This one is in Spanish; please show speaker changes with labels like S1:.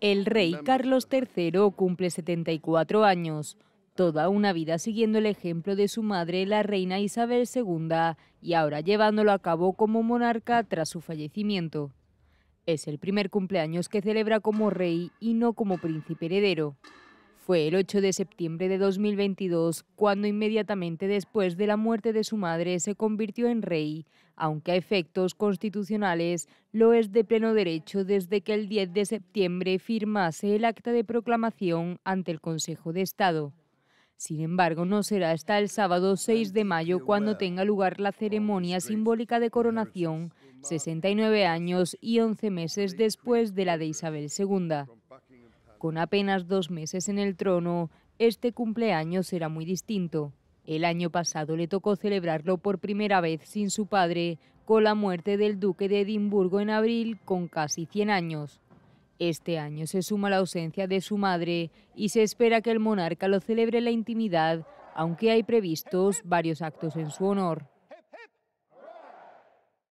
S1: El rey Carlos III cumple 74 años, toda una vida siguiendo el ejemplo de su madre, la reina Isabel II, y ahora llevándolo a cabo como monarca tras su fallecimiento. Es el primer cumpleaños que celebra como rey y no como príncipe heredero. Fue el 8 de septiembre de 2022 cuando inmediatamente después de la muerte de su madre se convirtió en rey, aunque a efectos constitucionales lo es de pleno derecho desde que el 10 de septiembre firmase el acta de proclamación ante el Consejo de Estado. Sin embargo, no será hasta el sábado 6 de mayo cuando tenga lugar la ceremonia simbólica de coronación, 69 años y 11 meses después de la de Isabel II. Con apenas dos meses en el trono, este cumpleaños será muy distinto. El año pasado le tocó celebrarlo por primera vez sin su padre, con la muerte del duque de Edimburgo en abril con casi 100 años. Este año se suma la ausencia de su madre y se espera que el monarca lo celebre en la intimidad, aunque hay previstos varios actos en su honor.